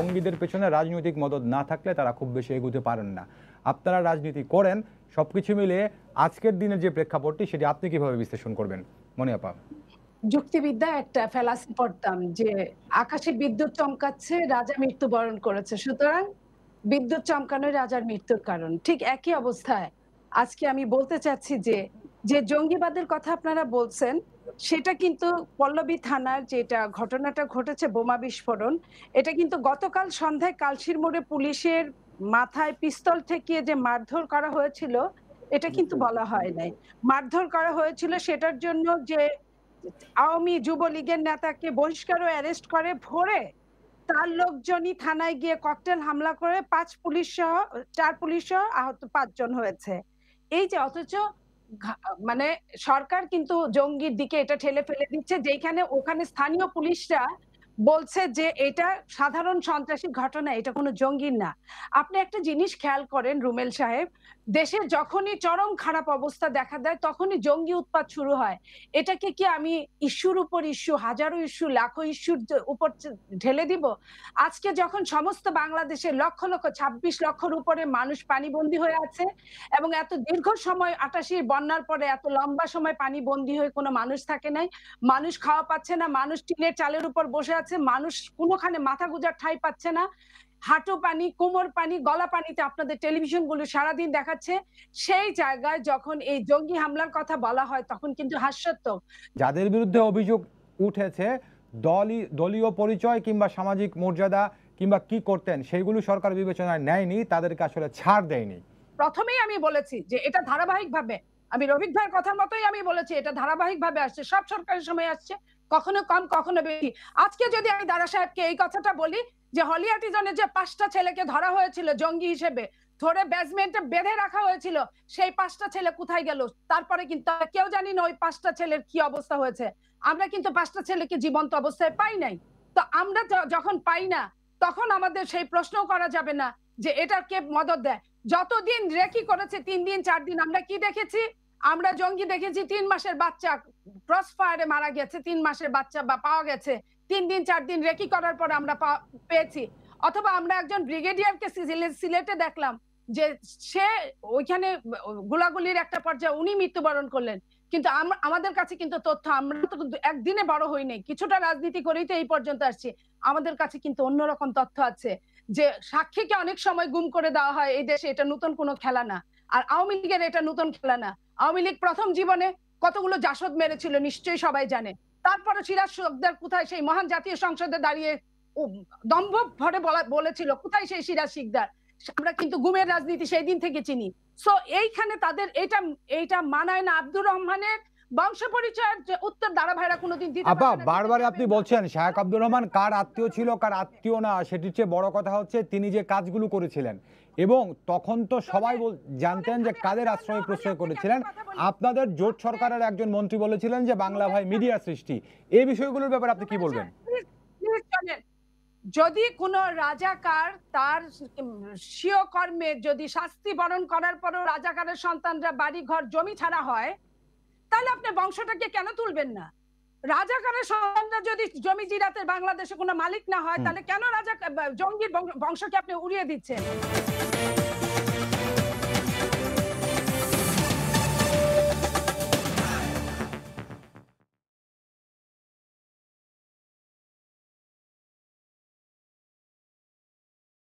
জঙ্গিদের পেছনে রাজনৈতিক মদত না থাকলে তারা খুব বেশি এগোতে পারেন না আপনারা রাজনীতি করেন সব কিছু মিলে আজকের দিনের যে প্রেক্ষাপটটি সেটি আপনি কিভাবে বিশ্লেষণ করবেন মনে আপা যুক্তিবিদ্যা একটা ফেলাসি পড়তাম যে আকাশে বিদ্যুৎ চমকাচ্ছে রাজা মৃত্যুবরণ করেছে সুতরাং বিদ্যুৎ চমকানোই রাজার মৃত্যুর কারণ ঠিক একই অবস্থায় আজকে আমি বলতে চাচ্ছি যে যে জঙ্গিবাদের কথা আপনারা বলছেন সেটা কিন্তু পল্লবী থানার যেটা ঘটনাটা ঘটেছে বোমা বিস্ফোরণ এটা কিন্তু গতকাল সন্ধ্যায় কালশির মোড়ে পুলিশের মাথায় পিস্তল ঠেকিয়ে যে মারধর করা হয়েছিল এটা কিন্তু বলা হয় নাই মারধর করা হয়েছিল সেটার জন্য যে আওয়ামী যুবলীগের নেতাকে বহিষ্কার ও অ্যারেস্ট করে ভোরে তার লোকজনই থানায় গিয়ে ককটেল হামলা করে পাঁচ পুলিশ সহ চার পুলিশ সহ আহত পাঁচজন হয়েছে এই যে অথচ মানে সরকার কিন্তু জঙ্গির দিকে এটা ঠেলে ফেলে দিচ্ছে যেখানে ওখানে স্থানীয় পুলিশরা বলছে যে এটা সাধারণ সন্ত্রাসী ঘটনা এটা কোনো জঙ্গির না আপনি একটা জিনিস খেয়াল করেন রুমেল সাহেব দেশের যখনই চরম খারাপ অবস্থা দেখা দেয় তখনই জঙ্গি উৎপাত শুরু হয় এটাকে কি আমি ইস্যুর উপর ইস্যু হাজারো ইস্যু লাখো ইস্যুর উপর ঢেলে দিব আজকে যখন সমস্ত বাংলাদেশে লক্ষ লক্ষ ছাব্বিশ লক্ষর উপরে মানুষ বন্দি হয়ে আছে এবং এত দীর্ঘ সময় আটাশি বন্যার পরে এত লম্বা সময় বন্দি হয়ে কোনো মানুষ থাকে নাই মানুষ খাওয়া পাচ্ছে না মানুষ টিনের চালের উপর বসে আছে আছে মানুষ কোনোখানে মাথা গুজার ঠাই পাচ্ছে না হাঁটু পানি কোমর পানি গলা পানিতে আপনাদের টেলিভিশন গুলো সারাদিন দেখাচ্ছে সেই জায়গায় যখন এই জঙ্গি হামলার কথা বলা হয় তখন কিন্তু হাস্যত্ব যাদের বিরুদ্ধে অভিযোগ উঠেছে দলই দলীয় পরিচয় কিংবা সামাজিক মর্যাদা কিংবা কি করতেন সেগুলো সরকার বিবেচনায় নেয়নি তাদেরকে আসলে ছাড় দেয়নি প্রথমেই আমি বলেছি যে এটা ধারাবাহিকভাবে আমি রবিক ভাইয়ের কথার মতোই আমি বলেছি এটা ধারাবাহিকভাবে আসছে সব সরকারের সময় আসছে কখনো কম কখনো বেশি আজকে যদি আমি দাদা সাহেবকে এই কথাটা বলি যে হলি আর্টিজনের যে পাঁচটা ছেলেকে ধরা হয়েছিল জঙ্গি হিসেবে ধরে বেসমেন্টে বেঁধে রাখা হয়েছিল সেই পাঁচটা ছেলে কোথায় গেল তারপরে কিন্তু কেউ জানি না ওই পাঁচটা ছেলের কি অবস্থা হয়েছে আমরা কিন্তু পাঁচটা ছেলেকে জীবন্ত অবস্থায় পাই নাই তো আমরা যখন পাই না তখন আমাদের সেই প্রশ্ন করা যাবে না যে এটা কে মদত দেয় যতদিন রেকি করেছে তিন দিন চার দিন আমরা কি দেখেছি আমরা জঙ্গি দেখেছি তিন মাসের বাচ্চা ক্রস ফায়ারে মারা গেছে তিন মাসের বাচ্চা বা পাওয়া গেছে তিন দিন চার দিন রেকি করার পর আমরা পেয়েছি অথবা আমরা একজন ব্রিগেডিয়ারকে সিলেটে দেখলাম যে সে ওইখানে গোলাগুলির একটা পর্যায়ে উনি মৃত্যুবরণ করলেন কিন্তু আমাদের কাছে কিন্তু তথ্য আমরা তো একদিনে বড় হই নাই কিছুটা রাজনীতি করেই তো এই পর্যন্ত আসছি আমাদের কাছে কিন্তু অন্যরকম তথ্য আছে যে সাক্ষীকে অনেক সময় গুম করে দেওয়া হয় এই দেশে এটা নতুন কোনো খেলা না আর আওয়ামী লীগের এটা নতুন খেলা না আওয়ামী লীগ প্রথম জীবনে কতগুলো জাসদ মেরেছিল নিশ্চয়ই সবাই জানে তারপরে সিরাজ সর্দার কোথায় সেই মহান জাতীয় সংসদে দাঁড়িয়ে দম্ভ ভরে বলেছিল কোথায় সেই সিরাজ সিকদার আমরা কিন্তু গুমের রাজনীতি সেই দিন থেকে চিনি সো এইখানে তাদের এটা এইটা মানায় না আব্দুর রহমানের বংশ উত্তর দাঁড়া ভাইরা কোনোদিন দিতে আপা বারবার আপনি বলছেন আব্দুর রহমান কার আত্মীয় ছিল কার আত্মীয় না সেটির চেয়ে বড় কথা হচ্ছে তিনি যে কাজগুলো করেছিলেন এবং তখন তো সবাই জানতেন যে কাদের আশ্রয় প্রশ্রয় করেছিলেন আপনাদের জোট সরকারের একজন মন্ত্রী বলেছিলেন যে বাংলা ভাই মিডিয়া সৃষ্টি এই বিষয়গুলোর ব্যাপারে আপনি কি আচ্ছা, বলবেন যদি কোন রাজাকার তার স্বীয় কর্মে যদি শাস্তি বরণ করার পরও রাজাকারের সন্তানরা বাড়ি ঘর জমি ছাড়া হয় তাহলে আপনি বংশটাকে কেন তুলবেন না রাজাকারের সন্তানরা যদি জমি জিরাতের বাংলাদেশে কোনো মালিক না হয় তাহলে কেন রাজা জঙ্গির বংশকে আপনি উড়িয়ে দিচ্ছেন